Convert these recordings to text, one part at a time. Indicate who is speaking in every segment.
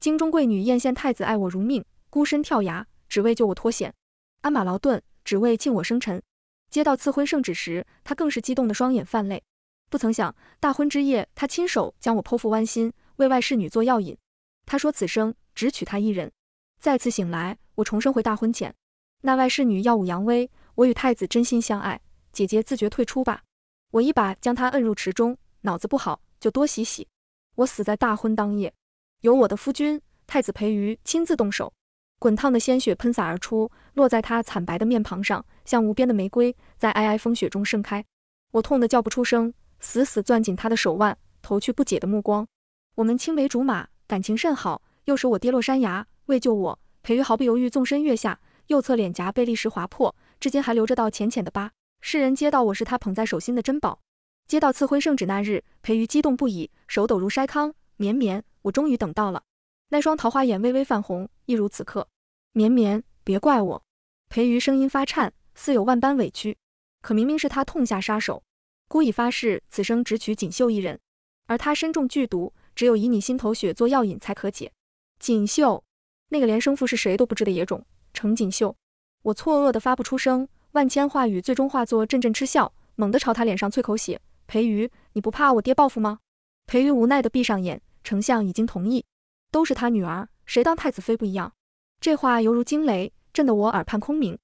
Speaker 1: 京中贵女艳羡太子爱我如命，孤身跳崖只为救我脱险，鞍马劳顿只为庆我生辰。接到赐婚圣旨时，他更是激动的双眼泛泪。不曾想大婚之夜，他亲手将我剖腹剜心，为外侍女做药引。他说此生只娶她一人。再次醒来，我重生回大婚前，那外侍女耀武扬威，我与太子真心相爱，姐姐自觉退出吧。我一把将她摁入池中，脑子不好就多洗洗。我死在大婚当夜。有我的夫君太子裴瑜亲自动手，滚烫的鲜血喷洒而出，落在他惨白的面庞上，像无边的玫瑰在皑皑风雪中盛开。我痛得叫不出声，死死攥紧他的手腕，投去不解的目光。我们青梅竹马，感情甚好。又使我跌落山崖，为救我，裴瑜毫不犹豫纵身跃下，右侧脸颊被砾石划破，至今还留着道浅浅的疤。世人皆道我是他捧在手心的珍宝。接到赐婚圣旨那日，裴瑜激动不已，手抖如筛糠。绵绵，我终于等到了。那双桃花眼微微泛红，亦如此刻。绵绵，别怪我。裴瑜声音发颤，似有万般委屈。可明明是他痛下杀手，孤已发誓此生只娶锦绣一人。而他身中剧毒，只有以你心头血做药引才可解。锦绣，那个连生父是谁都不知的野种，程锦绣。我错愕的发不出声，万千话语最终化作阵阵嗤笑，猛地朝他脸上啐口血。裴瑜，你不怕我爹报复吗？裴瑜无奈的闭上眼。丞相已经同意，都是他女儿，谁当太子妃不一样？这话犹如惊雷，震得我耳畔空鸣。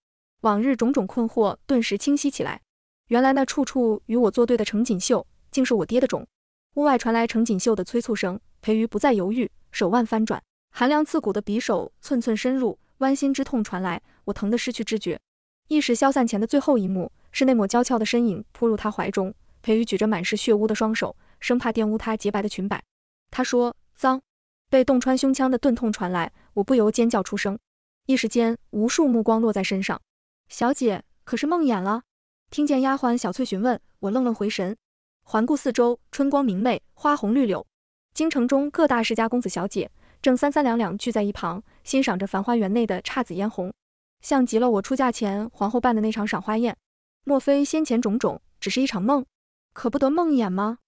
Speaker 1: 往日种种困惑顿时清晰起来，原来那处处与我作对的程锦绣，竟是我爹的种。屋外传来程锦绣的催促声，裴瑜不再犹豫，手腕翻转，寒凉刺骨的匕首寸寸深入，剜心之痛传来，我疼得失去知觉。意识消散前的最后一幕，是那抹娇俏的身影扑入他怀中，裴瑜举着满是血污的双手，生怕玷污他洁白的裙摆。他说：“脏，被洞穿胸腔的钝痛传来，我不由尖叫出声。一时间，无数目光落在身上。小姐，可是梦魇了？”听见丫鬟小翠询问，我愣愣回神，环顾四周，春光明媚，花红绿柳，京城中各大世家公子小姐正三三两两聚在一旁，欣赏着繁花园内的姹紫嫣红，像极了我出嫁前皇后办的那场赏花宴。莫非先前种种只是一场梦？可不得梦魇吗？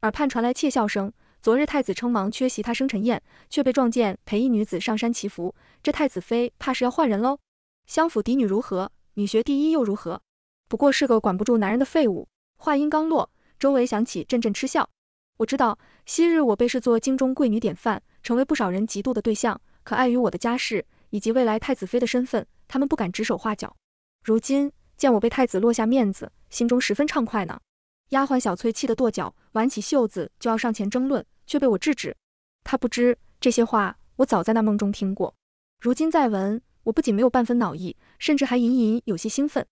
Speaker 1: 耳畔传来窃笑声。昨日太子称忙缺席他生辰宴，却被撞见陪一女子上山祈福。这太子妃怕是要换人喽。相府嫡女如何？女学第一又如何？不过是个管不住男人的废物。话音刚落，周围响起阵阵嗤笑。我知道，昔日我被视作京中贵女典范，成为不少人嫉妒的对象。可碍于我的家世以及未来太子妃的身份，他们不敢指手画脚。如今见我被太子落下面子，心中十分畅快呢。丫鬟小翠气得跺脚，挽起袖子就要上前争论，却被我制止。她不知这些话，我早在那梦中听过。如今再闻，我不仅没有半分恼意，甚至还隐隐有些兴奋。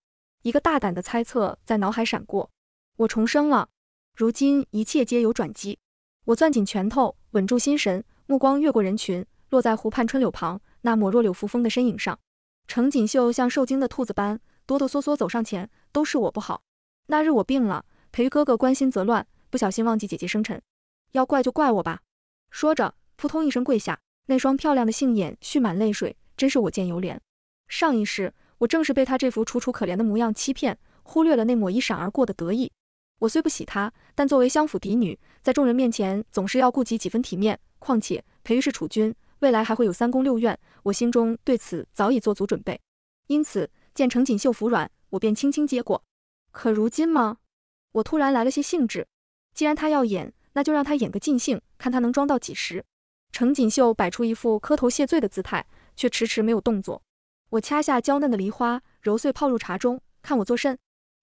Speaker 1: 一个大胆的猜测在脑海闪过：我重生了。如今一切皆有转机。我攥紧拳头，稳住心神，目光越过人群，落在湖畔春柳旁那抹若柳扶风的身影上。程锦绣像受惊的兔子般，哆哆嗦嗦走上前：“都是我不好，那日我病了。”裴玉哥哥关心则乱，不小心忘记姐姐生辰，要怪就怪我吧。说着，扑通一声跪下，那双漂亮的杏眼蓄满泪水，真是我见犹怜。上一世，我正是被他这副楚楚可怜的模样欺骗，忽略了那抹一闪而过的得意。我虽不喜他，但作为相府嫡女，在众人面前总是要顾及几分体面。况且裴玉是储君，未来还会有三宫六院，我心中对此早已做足准备。因此，见程锦绣服软，我便轻轻接过。可如今吗？我突然来了些兴致，既然他要演，那就让他演个尽兴，看他能装到几时。程锦绣摆出一副磕头谢罪的姿态，却迟迟没有动作。我掐下娇嫩的梨花，揉碎泡入茶中，看我作甚？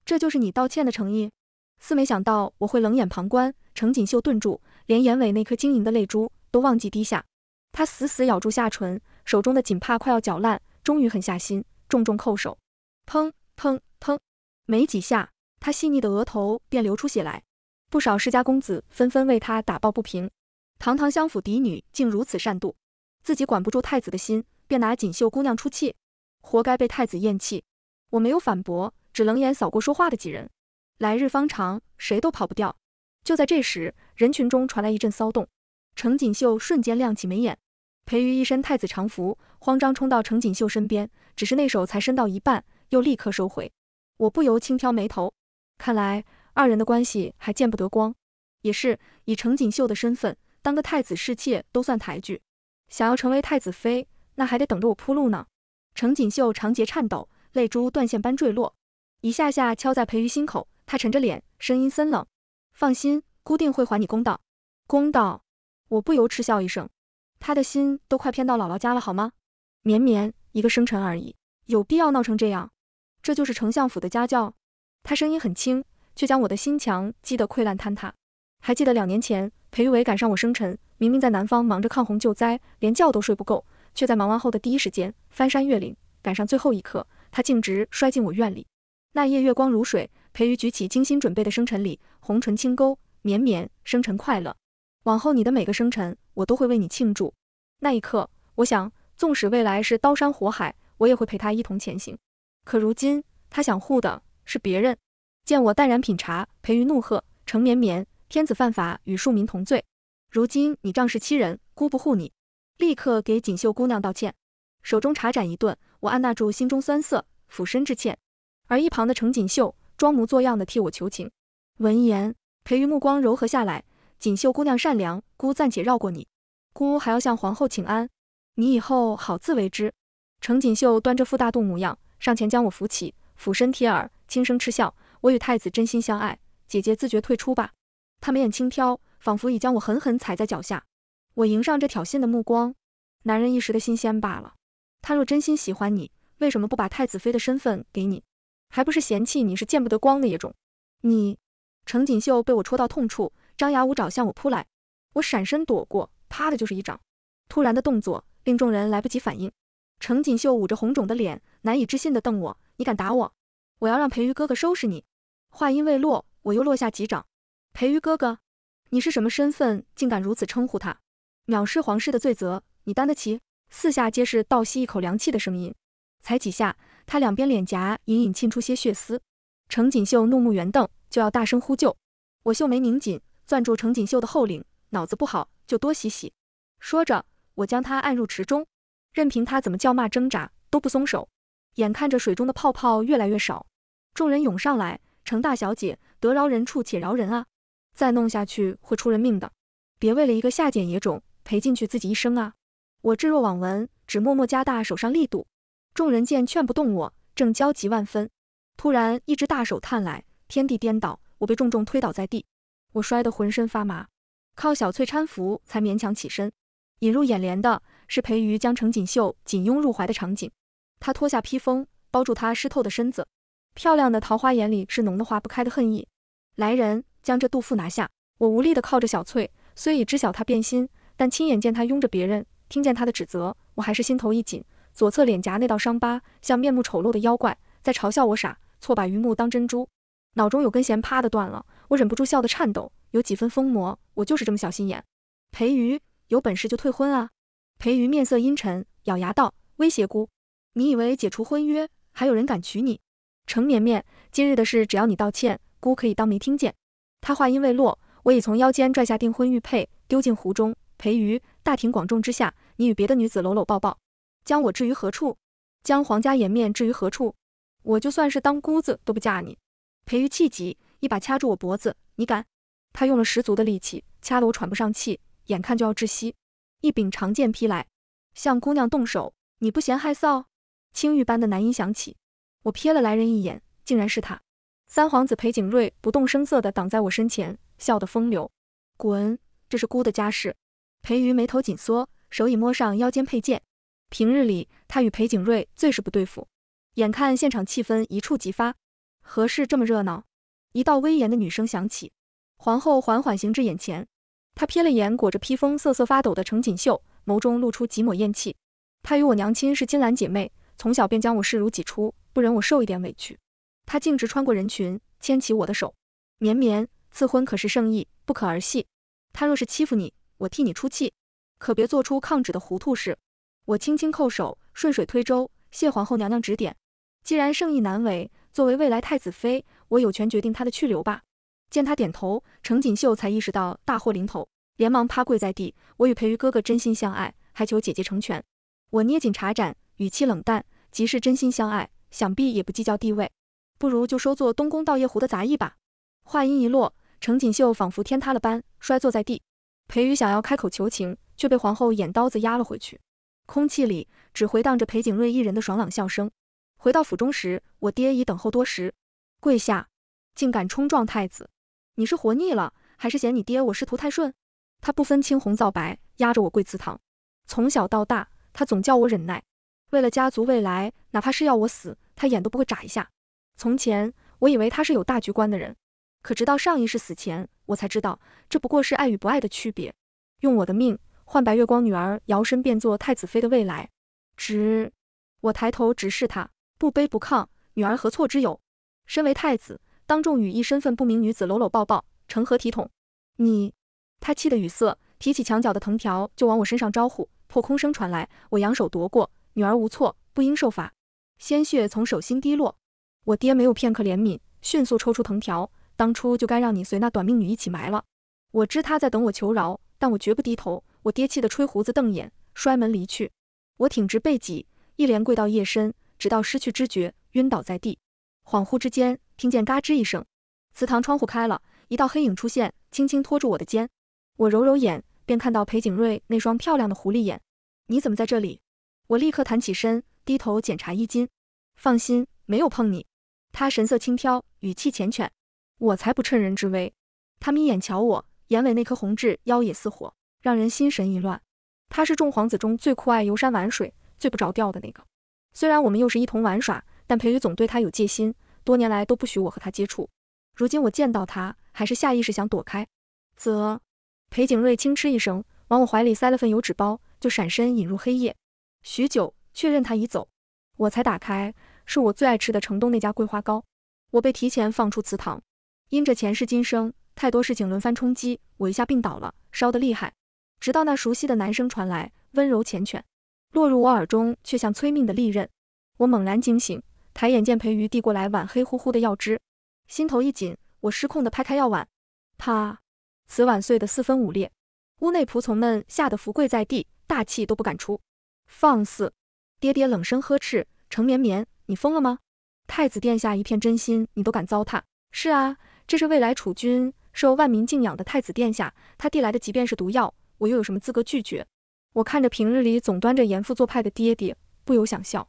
Speaker 1: 这就是你道歉的诚意？似没想到我会冷眼旁观，程锦绣顿住，连眼尾那颗晶莹的泪珠都忘记滴下。他死死咬住下唇，手中的锦帕快要绞烂，终于狠下心，重重叩手，砰砰砰，没几下。她细腻的额头便流出血来，不少世家公子纷纷为她打抱不平。堂堂相府嫡女竟如此善妒，自己管不住太子的心，便拿锦绣姑娘出气，活该被太子厌弃。我没有反驳，只冷眼扫过说话的几人。来日方长，谁都跑不掉。就在这时，人群中传来一阵骚动，程锦绣瞬间亮起眉眼。裴瑜一身太子常服，慌张冲到程锦绣身边，只是那手才伸到一半，又立刻收回。我不由轻挑眉头。看来二人的关系还见不得光，也是以程锦绣的身份当个太子侍妾都算抬举，想要成为太子妃，那还得等着我铺路呢。程锦绣长睫颤抖，泪珠断线般坠落，一下下敲在裴瑜心口。他沉着脸，声音森冷：“放心，姑定会还你公道。”公道？我不由嗤笑一声，他的心都快偏到姥姥家了好吗？绵绵，一个生辰而已，有必要闹成这样？这就是丞相府的家教？他声音很轻，却将我的心墙击得溃烂坍塌。还记得两年前，裴玉伟赶上我生辰，明明在南方忙着抗洪救灾，连觉都睡不够，却在忙完后的第一时间翻山越岭赶上最后一刻，他径直摔进我院里。那夜月光如水，裴瑜举起精心准备的生辰礼，红唇轻勾，绵绵生辰快乐。往后你的每个生辰，我都会为你庆祝。那一刻，我想，纵使未来是刀山火海，我也会陪他一同前行。可如今，他想护的。是别人见我淡然品茶，裴瑜怒喝：“程绵绵，天子犯法与庶民同罪。如今你仗势欺人，孤不护你，立刻给锦绣姑娘道歉。”手中茶盏一顿，我按捺住心中酸涩，俯身致歉。而一旁的程锦绣装模作样的替我求情。闻言，裴瑜目光柔和下来：“锦绣姑娘善良，孤暂且绕过你。孤还要向皇后请安，你以后好自为之。”程锦绣端着副大度模样上前将我扶起，俯身贴耳。轻声嗤笑，我与太子真心相爱，姐姐自觉退出吧。他眉眼轻挑，仿佛已将我狠狠踩在脚下。我迎上这挑衅的目光，男人一时的新鲜罢了。他若真心喜欢你，为什么不把太子妃的身份给你？还不是嫌弃你是见不得光的野种？你，程锦绣被我戳到痛处，张牙舞爪向我扑来。我闪身躲过，啪的就是一掌。突然的动作令众人来不及反应。程锦绣捂着红肿的脸，难以置信地瞪我：“你敢打我？”我要让裴瑜哥哥收拾你！话音未落，我又落下几掌。裴瑜哥哥，你是什么身份，竟敢如此称呼他？藐视皇室的罪责，你担得起？四下皆是倒吸一口凉气的声音。才几下，他两边脸颊隐隐沁出些血丝。程锦绣怒目圆瞪，就要大声呼救。我秀眉拧紧，攥住程锦绣的后领，脑子不好就多洗洗。说着，我将他按入池中，任凭他怎么叫骂挣扎，都不松手。眼看着水中的泡泡越来越少。众人涌上来，程大小姐得饶人处且饶人啊！再弄下去会出人命的，别为了一个下贱野种赔进去自己一生啊！我置若罔闻，只默默加大手上力度。众人见劝不动我，正焦急万分，突然一只大手探来，天地颠倒，我被重重推倒在地。我摔得浑身发麻，靠小翠搀扶才勉强起身。引入眼帘的是裴瑜将程锦绣紧拥入怀的场景，他脱下披风包住她湿透的身子。漂亮的桃花眼里是浓的化不开的恨意。来人，将这杜父拿下！我无力的靠着小翠，虽已知晓他变心，但亲眼见他拥着别人，听见他的指责，我还是心头一紧。左侧脸颊那道伤疤，像面目丑陋的妖怪在嘲笑我傻，错把榆木当珍珠。脑中有根弦啪的断了，我忍不住笑得颤抖，有几分疯魔。我就是这么小心眼。裴瑜，有本事就退婚啊！裴瑜面色阴沉，咬牙道：“威胁姑？你以为解除婚约还有人敢娶你？”程绵绵，今日的事只要你道歉，姑可以当没听见。他话音未落，我已从腰间拽下订婚玉佩，丢进湖中。裴瑜，大庭广众之下，你与别的女子搂搂抱抱，将我置于何处？将皇家颜面置于何处？我就算是当姑子都不嫁你。裴瑜气急，一把掐住我脖子，你敢？他用了十足的力气，掐得我喘不上气，眼看就要窒息。一柄长剑劈来，向姑娘动手，你不嫌害臊？青玉般的男音响起。我瞥了来人一眼，竟然是他，三皇子裴景睿不动声色地挡在我身前，笑得风流。滚！这是姑的家事。裴瑜眉头紧缩，手已摸上腰间佩剑。平日里他与裴景睿最是不对付。眼看现场气氛一触即发，何事这么热闹？一道威严的女声响起，皇后缓缓行至眼前。她瞥了眼裹着披风瑟瑟发抖的程锦绣，眸中露出几抹艳气。她与我娘亲是金兰姐妹，从小便将我视如己出。不忍我受一点委屈，他径直穿过人群，牵起我的手。绵绵，赐婚可是圣意，不可儿戏。他若是欺负你，我替你出气，可别做出抗旨的糊涂事。我轻轻叩首，顺水推舟，谢皇后娘娘指点。既然圣意难违，作为未来太子妃，我有权决定他的去留吧。见他点头，程锦绣才意识到大祸临头，连忙趴跪在地。我与裴瑜哥哥真心相爱，还求姐姐成全。我捏紧茶盏，语气冷淡，即是真心相爱。想必也不计较地位，不如就收做东宫道夜壶的杂役吧。话音一落，程锦绣仿佛天塌了般摔坐在地。裴宇想要开口求情，却被皇后眼刀子压了回去。空气里只回荡着裴景睿一人的爽朗笑声。回到府中时，我爹已等候多时。跪下，竟敢冲撞太子！你是活腻了，还是嫌你爹我仕途太顺？他不分青红皂白压着我跪祠堂，从小到大，他总叫我忍耐。为了家族未来，哪怕是要我死。他眼都不会眨一下。从前，我以为他是有大局观的人，可直到上一世死前，我才知道这不过是爱与不爱的区别。用我的命换白月光女儿摇身变作太子妃的未来，直。我抬头直视他，不卑不亢。女儿何错之有？身为太子，当众与一身份不明女子搂搂抱抱，成何体统？你……他气得语塞，提起墙角的藤条就往我身上招呼，破空声传来，我扬手夺过。女儿无错，不应受罚。鲜血从手心滴落，我爹没有片刻怜悯，迅速抽出藤条。当初就该让你随那短命女一起埋了。我知他在等我求饶，但我绝不低头。我爹气得吹胡子瞪眼，摔门离去。我挺直背脊，一连跪到夜深，直到失去知觉，晕倒在地。恍惚之间，听见嘎吱一声，祠堂窗户开了，一道黑影出现，轻轻托住我的肩。我揉揉眼，便看到裴景睿那双漂亮的狐狸眼。你怎么在这里？我立刻弹起身。低头检查衣襟，放心，没有碰你。他神色轻佻，语气缱绻，我才不趁人之危。他眯眼瞧我，眼尾那颗红痣妖冶似火，让人心神一乱。他是众皇子中最酷爱游山玩水、最不着调的那个。虽然我们又是一同玩耍，但裴宇总对他有戒心，多年来都不许我和他接触。如今我见到他，还是下意识想躲开。啧，裴景瑞轻嗤一声，往我怀里塞了份油纸包，就闪身隐入黑夜。许久。确认他已走，我才打开，是我最爱吃的城东那家桂花糕。我被提前放出祠堂，因着前世今生太多事情轮番冲击，我一下病倒了，烧得厉害。直到那熟悉的男声传来，温柔缱绻，落入我耳中却像催命的利刃。我猛然惊醒，抬眼见裴瑜递过来碗黑乎乎的药汁，心头一紧，我失控的拍开药碗，啪，瓷碗碎得四分五裂。屋内仆从们吓得伏跪在地，大气都不敢出，放肆。爹爹冷声呵斥：“程绵绵，你疯了吗？太子殿下一片真心，你都敢糟蹋？是啊，这是未来储君，受万民敬仰的太子殿下。他递来的，即便是毒药，我又有什么资格拒绝？”我看着平日里总端着严父做派的爹爹，不由想笑。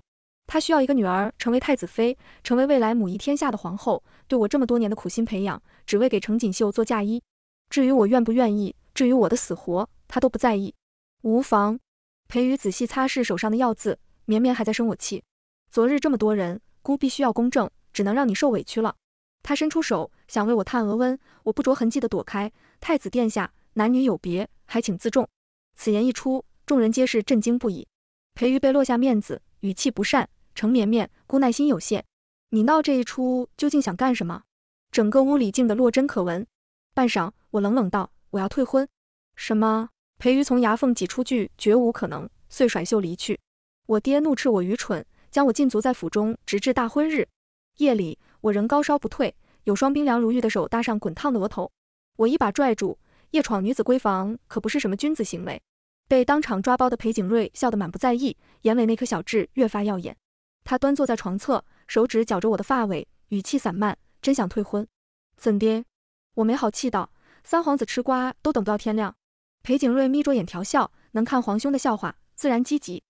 Speaker 1: 他需要一个女儿成为太子妃，成为未来母仪天下的皇后。对我这么多年的苦心培养，只为给程锦绣做嫁衣。至于我愿不愿意，至于我的死活，他都不在意。无妨。裴宇仔细擦拭手上的药渍。绵绵还在生我气，昨日这么多人，姑必须要公正，只能让你受委屈了。他伸出手想为我探额温，我不着痕迹的躲开。太子殿下，男女有别，还请自重。此言一出，众人皆是震惊不已。裴瑜被落下面子，语气不善。程绵绵，姑耐心有限，你闹这一出究竟想干什么？整个屋里静得落针可闻。半晌，我冷冷道：我要退婚。什么？裴瑜从牙缝挤出句，绝无可能。遂甩袖离去。我爹怒斥我愚蠢，将我禁足在府中，直至大婚日。夜里，我仍高烧不退，有双冰凉如玉的手搭上滚烫的额头，我一把拽住。夜闯女子闺房可不是什么君子行为。被当场抓包的裴景睿笑得满不在意，眼尾那颗小痣越发耀眼。他端坐在床侧，手指绞着我的发尾，语气散漫。真想退婚，怎的？我没好气道。三皇子吃瓜都等不到天亮。裴景睿眯着眼调笑，能看皇兄的笑话，自然积极。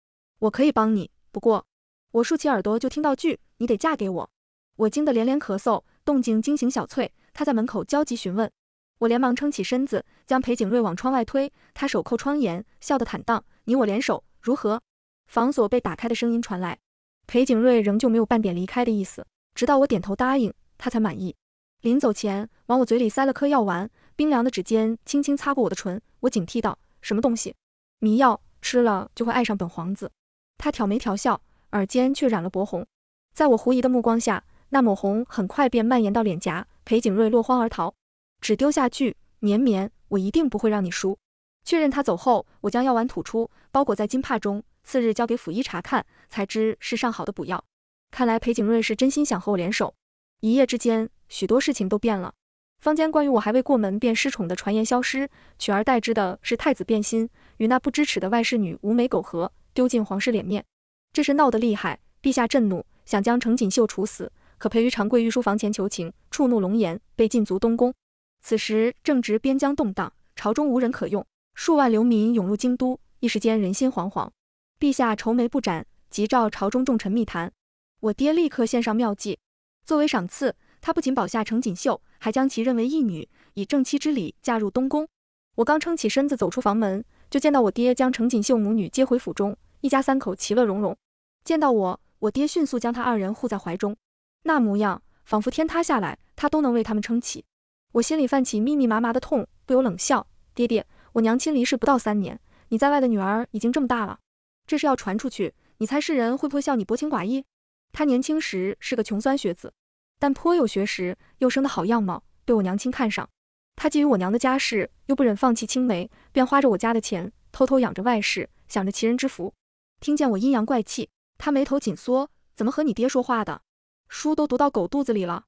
Speaker 1: 我可以帮你，不过我竖起耳朵就听到句“你得嫁给我”，我惊得连连咳嗽，动静惊醒小翠，她在门口焦急询问。我连忙撑起身子，将裴景瑞往窗外推，他手扣窗沿，笑得坦荡。你我联手，如何？房锁被打开的声音传来，裴景瑞仍旧没有半点离开的意思，直到我点头答应，他才满意。临走前，往我嘴里塞了颗药丸，冰凉的指尖轻轻擦过我的唇，我警惕道：“什么东西？迷药，吃了就会爱上本皇子。”他挑眉调笑，耳尖却染了薄红。在我狐疑的目光下，那抹红很快便蔓延到脸颊。裴景瑞落荒而逃，只丢下句：“绵绵，我一定不会让你输。”确认他走后，我将药丸吐出，包裹在金帕中，次日交给府医查看，才知是上好的补药。看来裴景瑞是真心想和我联手。一夜之间，许多事情都变了。坊间关于我还未过门便失宠的传言消失，取而代之的是太子变心，与那不知耻的外室女吴媒苟合。丢尽皇室脸面，这事闹得厉害，陛下震怒，想将程锦绣处死，可裴于长跪御书房前求情，触怒龙颜，被禁足东宫。此时正值边疆动荡，朝中无人可用，数万流民涌入京都，一时间人心惶惶。陛下愁眉不展，急召朝中重臣密谈。我爹立刻献上妙计，作为赏赐，他不仅保下程锦绣，还将其认为义女，以正妻之礼嫁入东宫。我刚撑起身子走出房门，就见到我爹将程锦绣母女接回府中。一家三口其乐融融，见到我，我爹迅速将他二人护在怀中，那模样仿佛天塌下来他都能为他们撑起。我心里泛起密密麻麻的痛，不由冷笑：“爹爹，我娘亲离世不到三年，你在外的女儿已经这么大了，这事要传出去，你猜世人会不会笑你薄情寡义？”他年轻时是个穷酸学子，但颇有学识，又生得好样貌，被我娘亲看上。他觊觎我娘的家世，又不忍放弃青梅，便花着我家的钱，偷偷养着外室，想着其人之福。听见我阴阳怪气，他眉头紧缩。怎么和你爹说话的？书都读到狗肚子里了。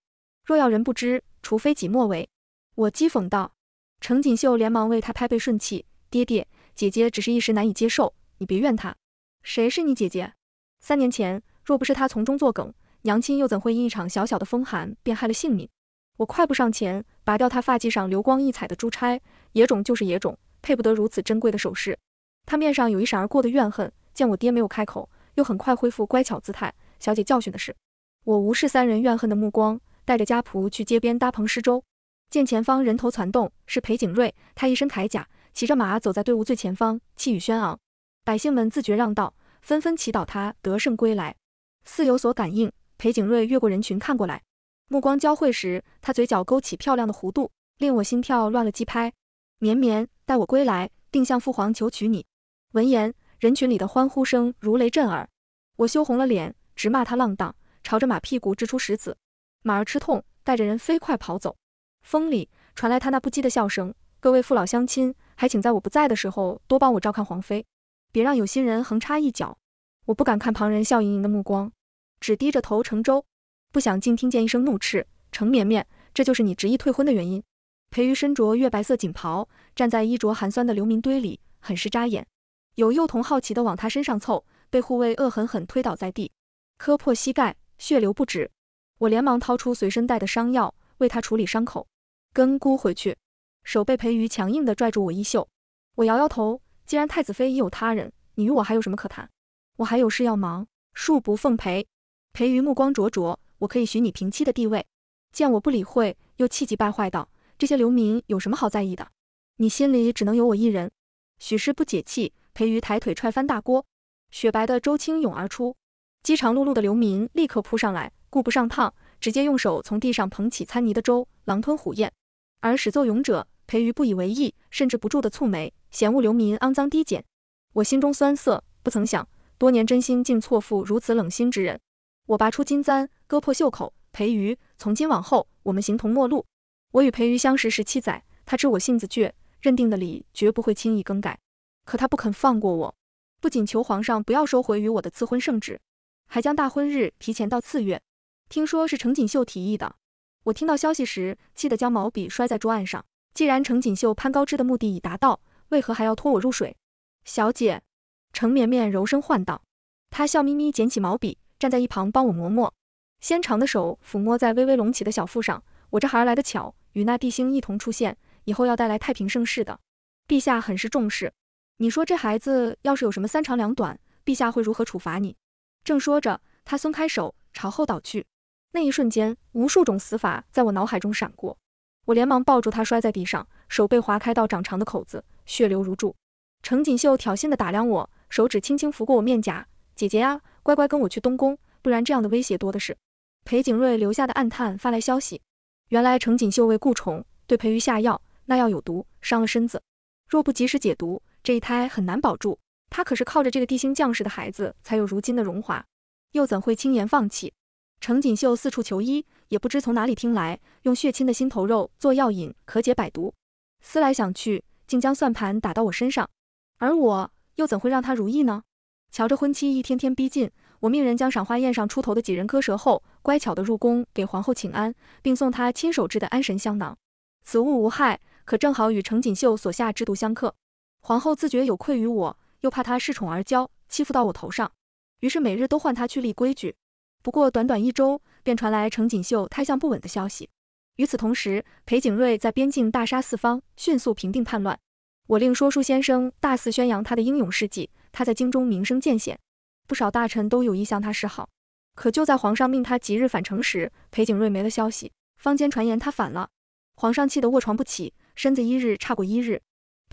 Speaker 1: 若要人不知，除非己莫为。我讥讽道。程锦绣连忙为他拍背顺气。爹爹，姐姐只是一时难以接受，你别怨她。谁是你姐姐？三年前，若不是他从中作梗，娘亲又怎会因一场小小的风寒便害了性命？我快步上前，拔掉他发髻上流光溢彩的珠钗。野种就是野种，配不得如此珍贵的首饰。他面上有一闪而过的怨恨。见我爹没有开口，又很快恢复乖巧姿态。小姐教训的是，我无视三人怨恨的目光，带着家仆去街边搭棚施粥。见前方人头攒动，是裴景睿，他一身铠甲，骑着马走在队伍最前方，气宇轩昂。百姓们自觉让道，纷纷祈祷他得胜归来。似有所感应，裴景瑞越过人群看过来，目光交汇时，他嘴角勾起漂亮的弧度，令我心跳乱了节拍。绵绵，待我归来，定向父皇求娶你。闻言。人群里的欢呼声如雷震耳，我羞红了脸，直骂他浪荡，朝着马屁股掷出石子，马儿吃痛，带着人飞快跑走。风里传来他那不羁的笑声。各位父老乡亲，还请在我不在的时候多帮我照看皇妃，别让有心人横插一脚。我不敢看旁人笑盈盈的目光，只低着头乘舟。不想竟听见一声怒斥：“程绵绵，这就是你执意退婚的原因。”裴瑜身着月白色锦袍，站在衣着寒酸的流民堆里，很是扎眼。有幼童好奇的往他身上凑，被护卫恶狠狠推倒在地，磕破膝盖，血流不止。我连忙掏出随身带的伤药，为他处理伤口。跟姑回去。手被裴瑜强硬的拽住我衣袖，我摇摇头，既然太子妃已有他人，你与我还有什么可谈？我还有事要忙，恕不奉陪。裴瑜目光灼灼，我可以许你平妻的地位。见我不理会，又气急败坏道，这些流民有什么好在意的？你心里只能有我一人。许氏不解气。裴瑜抬腿踹翻大锅，雪白的粥倾涌而出。饥肠辘辘的流民立刻扑上来，顾不上烫，直接用手从地上捧起餐泥的粥，狼吞虎咽。而始作俑者裴瑜不以为意，甚至不住的蹙眉，嫌恶流民肮脏低贱。我心中酸涩，不曾想多年真心竟错付如此冷心之人。我拔出金簪，割破袖口。裴瑜，从今往后我们形同陌路。我与裴瑜相识十七载，他知我性子倔，认定的理绝不会轻易更改。可他不肯放过我，不仅求皇上不要收回与我的赐婚圣旨，还将大婚日提前到次月。听说是程锦绣提议的。我听到消息时，气得将毛笔摔在桌案上。既然程锦绣攀高枝的目的已达到，为何还要拖我入水？小姐，程绵绵柔声唤道。她笑眯眯捡起毛笔，站在一旁帮我磨墨。纤长的手抚摸在微微隆起的小腹上。我这孩儿来得巧，与那帝星一同出现，以后要带来太平盛世的。陛下很是重视。你说这孩子要是有什么三长两短，陛下会如何处罚你？正说着，他松开手，朝后倒去。那一瞬间，无数种死法在我脑海中闪过。我连忙抱住他，摔在地上，手被划开道长长的口子，血流如注。程锦绣挑衅地打量我，手指轻轻拂过我面颊：“姐姐呀，乖乖跟我去东宫，不然这样的威胁多的是。”裴景睿留下的暗探发来消息，原来程锦绣为顾宠，对裴瑜下药，那药有毒，伤了身子，若不及时解毒。这一胎很难保住，他可是靠着这个帝星将士的孩子才有如今的荣华，又怎会轻言放弃？程锦绣四处求医，也不知从哪里听来，用血亲的心头肉做药引可解百毒。思来想去，竟将算盘打到我身上，而我又怎会让他如意呢？瞧着婚期一天天逼近，我命人将赏花宴上出头的几人割舌后，乖巧的入宫给皇后请安，并送她亲手制的安神香囊。此物无害，可正好与程锦绣所下之毒相克。皇后自觉有愧于我，又怕她恃宠而骄，欺负到我头上，于是每日都唤她去立规矩。不过短短一周，便传来程锦绣胎象不稳的消息。与此同时，裴景瑞在边境大杀四方，迅速平定叛乱。我令说书先生大肆宣扬他的英勇事迹，他在京中名声渐显，不少大臣都有意向他示好。可就在皇上命他即日返程时，裴景瑞没了消息，坊间传言他反了。皇上气得卧床不起，身子一日差过一日。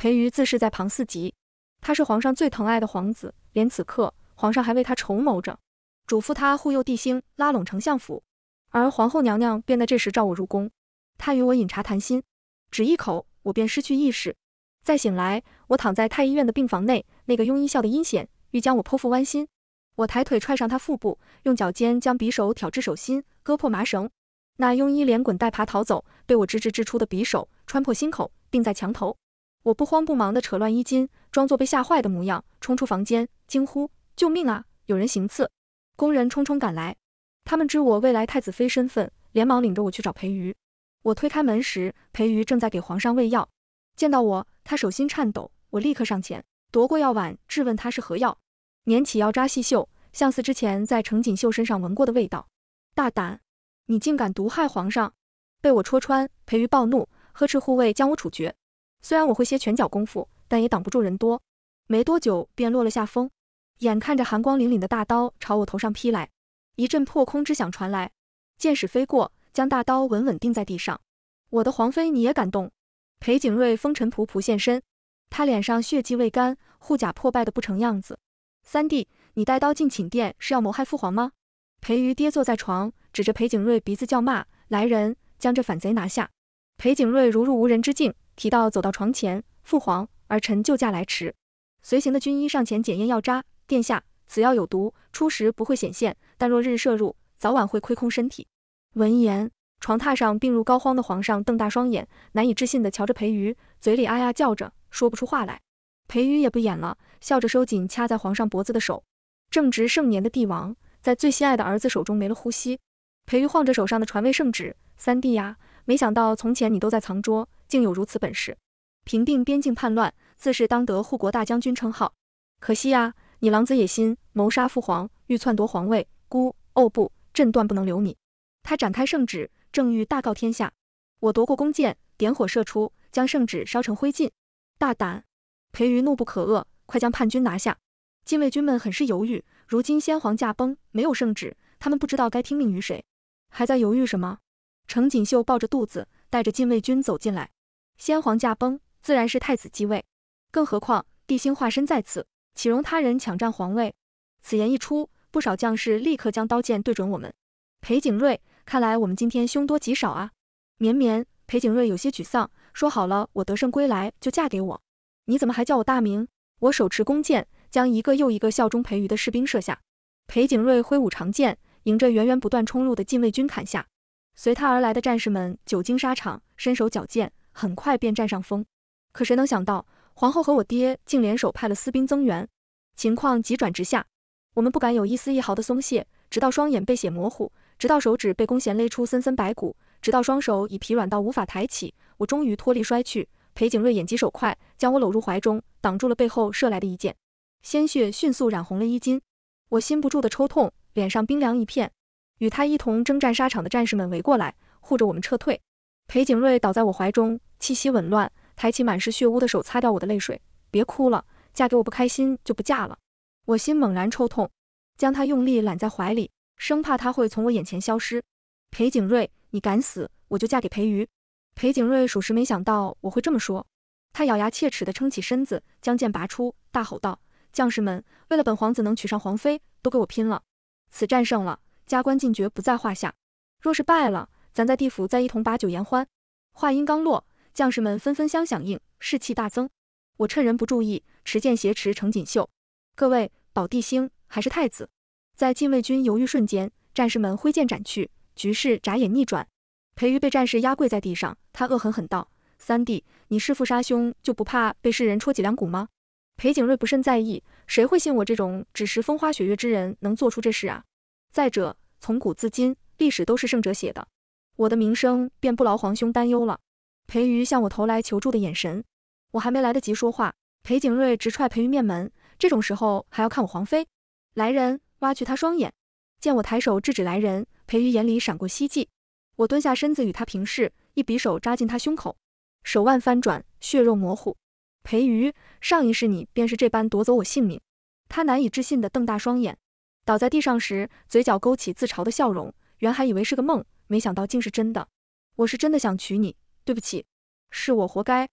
Speaker 1: 裴瑜自是在旁伺机，他是皇上最疼爱的皇子，连此刻皇上还为他筹谋着，嘱咐他护佑帝星，拉拢丞相府。而皇后娘娘便在这时召我入宫，她与我饮茶谈心，只一口我便失去意识。再醒来，我躺在太医院的病房内，那个庸医笑得阴险，欲将我剖腹剜心。我抬腿踹上他腹部，用脚尖将匕首挑至手心，割破麻绳。那庸医连滚带爬逃走，被我直直掷出的匕首穿破心口，钉在墙头。我不慌不忙地扯乱衣襟，装作被吓坏的模样，冲出房间，惊呼：“救命啊！有人行刺！”工人匆匆赶来，他们知我未来太子妃身份，连忙领着我去找裴瑜。我推开门时，裴瑜正在给皇上喂药，见到我，他手心颤抖。我立刻上前夺过药碗，质问他是何药，捻起药渣细嗅，像似之前在程锦绣身上闻过的味道。大胆！你竟敢毒害皇上！被我戳穿，裴瑜暴怒，呵斥护卫将我处决。虽然我会些拳脚功夫，但也挡不住人多，没多久便落了下风。眼看着寒光凛凛的大刀朝我头上劈来，一阵破空之响传来，箭矢飞过，将大刀稳稳定在地上。我的皇妃，你也敢动？裴景睿风尘仆仆现身，他脸上血迹未干，护甲破败的不成样子。三弟，你带刀进寝殿是要谋害父皇吗？裴瑜跌坐在床，指着裴景睿鼻子叫骂：“来人，将这反贼拿下！”裴景睿如入无人之境。提到走到床前，父皇，儿臣救驾来迟。随行的军医上前检验药渣，殿下，此药有毒，初时不会显现，但若日日摄入，早晚会亏空身体。闻言，床榻上病入膏肓的皇上瞪大双眼，难以置信地瞧着裴瑜，嘴里啊呀叫着，说不出话来。裴瑜也不演了，笑着收紧掐在皇上脖子的手。正值盛年的帝王，在最心爱的儿子手中没了呼吸。裴瑜晃着手上的传位圣旨，三弟呀，没想到从前你都在藏拙，竟有如此本事，平定边境叛乱，自是当得护国大将军称号。可惜呀，你狼子野心，谋杀父皇，欲篡夺皇位。孤，哦不，朕断不能留你。他展开圣旨，正欲大告天下，我夺过弓箭，点火射出，将圣旨烧成灰烬。大胆！裴瑜怒不可遏，快将叛军拿下！禁卫军们很是犹豫，如今先皇驾崩，没有圣旨，他们不知道该听命于谁。还在犹豫什么？程锦绣抱着肚子，带着禁卫军走进来。先皇驾崩，自然是太子继位。更何况帝星化身在此，岂容他人抢占皇位？此言一出，不少将士立刻将刀剑对准我们。裴景睿，看来我们今天凶多吉少啊！绵绵，裴景睿有些沮丧，说好了，我得胜归来就嫁给我，你怎么还叫我大名？我手持弓箭，将一个又一个效忠裴余的士兵射下。裴景睿挥舞长剑，迎着源源不断冲入的禁卫军砍下。随他而来的战士们久经沙场，身手矫健。很快便占上风，可谁能想到，皇后和我爹竟联手派了私兵增援，情况急转直下。我们不敢有一丝一毫的松懈，直到双眼被血模糊，直到手指被弓弦勒出森森白骨，直到双手已疲软到无法抬起，我终于脱力摔去。裴景睿眼疾手快，将我搂入怀中，挡住了背后射来的一箭，鲜血迅速染红了衣襟。我心不住的抽痛，脸上冰凉一片。与他一同征战沙场的战士们围过来，护着我们撤退。裴景睿倒在我怀中，气息紊乱，抬起满是血污的手擦掉我的泪水。别哭了，嫁给我不开心就不嫁了。我心猛然抽痛，将他用力揽在怀里，生怕他会从我眼前消失。裴景睿，你敢死，我就嫁给裴瑜。裴景睿属实没想到我会这么说，他咬牙切齿地撑起身子，将剑拔出，大吼道：“将士们，为了本皇子能娶上皇妃，都给我拼了！此战胜了，加官进爵不在话下；若是败了，”咱在地府再一同把酒言欢。话音刚落，将士们纷纷相响应，士气大增。我趁人不注意，持剑挟持程锦绣。各位，保帝星还是太子？在禁卫军犹豫瞬间，战士们挥剑斩去，局势眨眼逆转。裴瑜被战士压跪在地上，他恶狠狠道：“三弟，你弑父杀兄，就不怕被世人戳脊梁骨吗？”裴景瑞不甚在意，谁会信我这种只识风花雪月之人能做出这事啊？再者，从古至今，历史都是胜者写的。我的名声便不劳皇兄担忧了。裴瑜向我投来求助的眼神，我还没来得及说话，裴景睿直踹裴瑜面门。这种时候还要看我皇妃？来人，挖去他双眼！见我抬手制止来人，裴瑜眼里闪过希冀。我蹲下身子与他平视，一匕首扎进他胸口，手腕翻转，血肉模糊。裴瑜，上一世你便是这般夺走我性命。他难以置信的瞪大双眼，倒在地上时，嘴角勾起自嘲的笑容，原还以为是个梦。没想到竟是真的，我是真的想娶你。对不起，是我活该。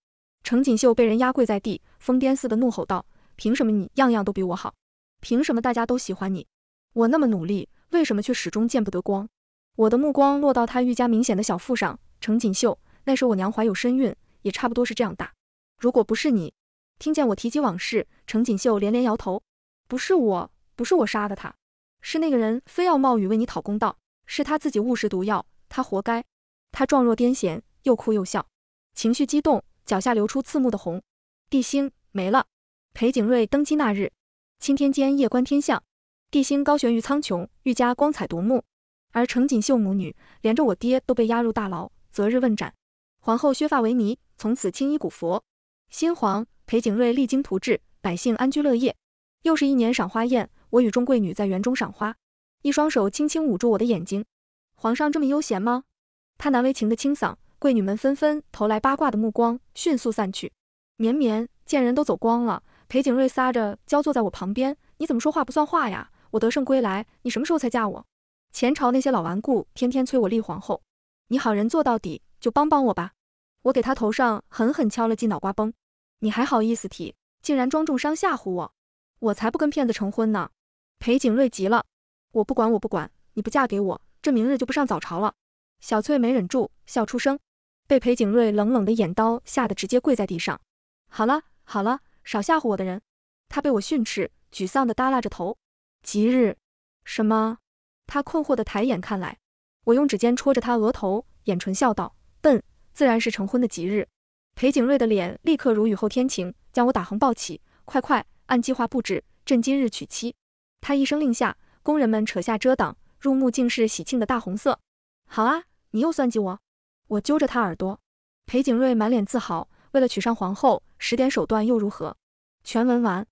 Speaker 1: 程锦绣被人压跪在地，疯癫似的怒吼道：“凭什么你样样都比我好？凭什么大家都喜欢你？我那么努力，为什么却始终见不得光？”我的目光落到他愈加明显的小腹上。程锦绣，那时我娘怀有身孕，也差不多是这样大。如果不是你听见我提及往事，程锦绣连连摇头：“不是我，不是我杀的他，是那个人非要冒雨为你讨公道。”是他自己误食毒药，他活该。他状若癫痫，又哭又笑，情绪激动，脚下流出刺目的红。地星没了。裴景瑞登基那日，青天监夜观天象，地星高悬于苍穹，愈加光彩夺目。而程锦绣母女连着我爹都被押入大牢，择日问斩。皇后削发为尼，从此青衣古佛。新皇裴景瑞励精图治，百姓安居乐业。又是一年赏花宴，我与众贵女在园中赏花。一双手轻轻捂住我的眼睛。皇上这么悠闲吗？他难为情的清嗓，贵女们纷纷投来八卦的目光，迅速散去。绵绵见人都走光了，裴景睿撒着娇坐在我旁边。你怎么说话不算话呀？我得胜归来，你什么时候才嫁我？前朝那些老顽固天天催我立皇后。你好人做到底，就帮帮我吧！我给他头上狠狠敲了记脑瓜崩。你还好意思提？竟然装重伤吓唬我！我才不跟骗子成婚呢！裴景睿急了。我不管，我不管，你不嫁给我，这明日就不上早朝了。小翠没忍住笑出声，被裴景睿冷冷的眼刀吓得直接跪在地上。好了好了，少吓唬我的人。他被我训斥，沮丧地耷拉着头。吉日？什么？他困惑地抬眼看来。我用指尖戳着他额头，眼唇笑道：“笨，自然是成婚的吉日。”裴景睿的脸立刻如雨后天晴，将我打横抱起，快快按计划布置。朕今日娶妻。他一声令下。工人们扯下遮挡，入目竟是喜庆的大红色。好啊，你又算计我！我揪着他耳朵。裴景睿满脸自豪，为了娶上皇后，使点手段又如何？全文完。